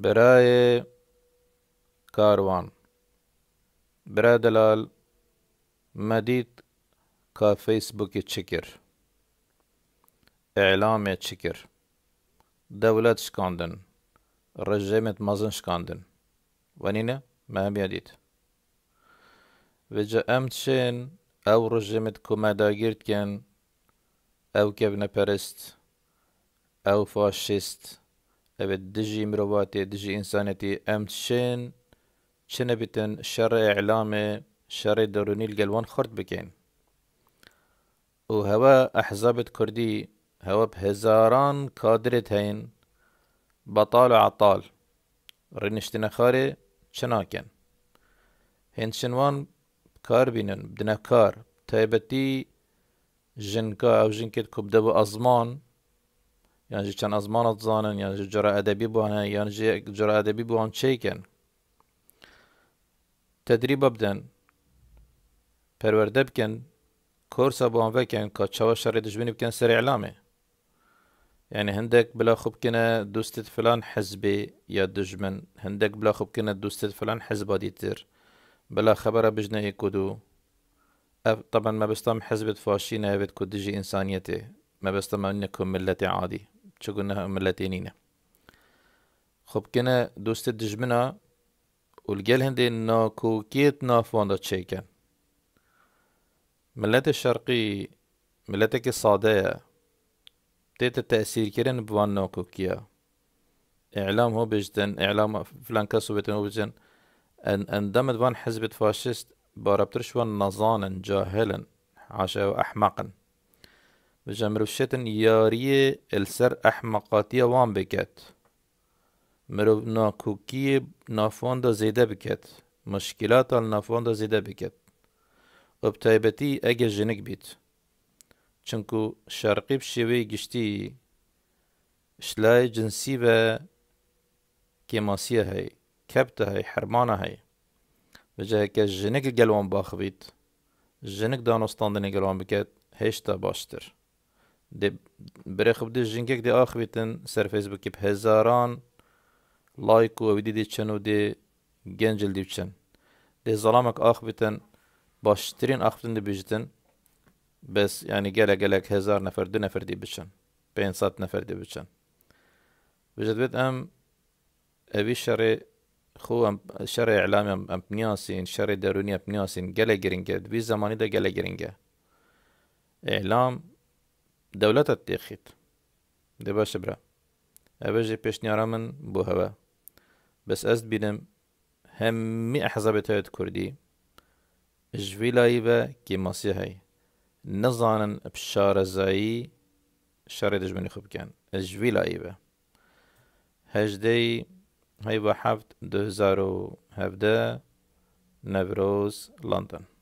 برای کاروان برای دلال مدید کا فیسبوک چکر اعلام چکر devlet şkandın, rejimet mazın şkandın. Ve nine mehbiye dit. Ve ce em çin ev rejimet kumada girtken ev kevne perest, ev faşist, ئەبێت دجي مرواتي دجي انسانتي ام چێن چ نەبتن شەڕێ عێلامێ شەڕێ دەرونی لەگەلوان خرد بكين و هوا احزاب کوردی هوا بهزاران كادرت هين بطال عطال عتال خاري شناكن هين شنوان كاربينن بدنا كار تايبتي جنكا او ژنکە ئەو ازمان یان چەند ئەزمانت زانن یان جرە ئەدەبی بوان یان جرە ئەدەبی بوان چیکەن تدریبە پرورده بکن کورس کۆرسە بۆان بکەن که چاوە شەڕی دژبنی بکن سر اعلامه یعنی هندک بلا خوب کنه دوستت فلان حزبی یا دجمن هندک بلا خوب کنه دوستت فلان حەزبادی دیتر بلا خبر بجنه ای کدو طبعا ما بستم حزبت فاشي نابت کدجی إنسانيتي ما بستم أنكم ملت عادی چگونه ملت اینینه خب کنه دوست دجمنا والجل هندي ناكو كيت نافوندا تشيكن ملت شرقی ملت که ساده تيت تأثیر كيرن بوان ناکو کیا إعلام هو بجدن إعلام فلان كاسوبتن هو بجدن أن أندمت بان حزب فاشست بارابترش وان نظانا جاهلن عاشا احمقن بژە مرۆڤشتن یاریە لەسەر ئەحمەقاتیە وان بکات مرۆڤ ناکۆکیە نافۆندا زێدە بکات مشکلاتە نافۆندا زێدە بکات ئەب تایبەتی اگه جنگ بیت چنکو شرقی بشیوی گشتی شلای جنسی بە کێماسیە هەیە کەپتە هەیە حرمانە هەیە بەجەکە ژنێک گەلوان باخبیت ژنێک دانۆستاندنی گەڵان بکت هشتا باشتر de, برای خب دی جنگک دی آخویتن سر فیسبوکی به هزاران لایک و ویدی دی چن و دی گنجل دی چن دی ظلامک آخویتن باشترین آخویتن دی بیجتن yani gele gele hezar nefer du nefer diye biçen. Beyin sat nefer diye biçen. Vücud bet em evi şerri xu em şerri i'lam em em pniyasin, şerri deruni em pniyasin gele giringe. Bir zamanı da gele giringe. İ'lam دولتا تيخيت دبا شبرا أبجي بيشني من بو هوا بس أزد بينام همي أحزاب تايد كردي جوي لايبا كي مصيحي نظانن بشار زاي شاري دجمني خبكان جوي لايبا هجدي هاي بحفت دهزارو هبدا نبروز لندن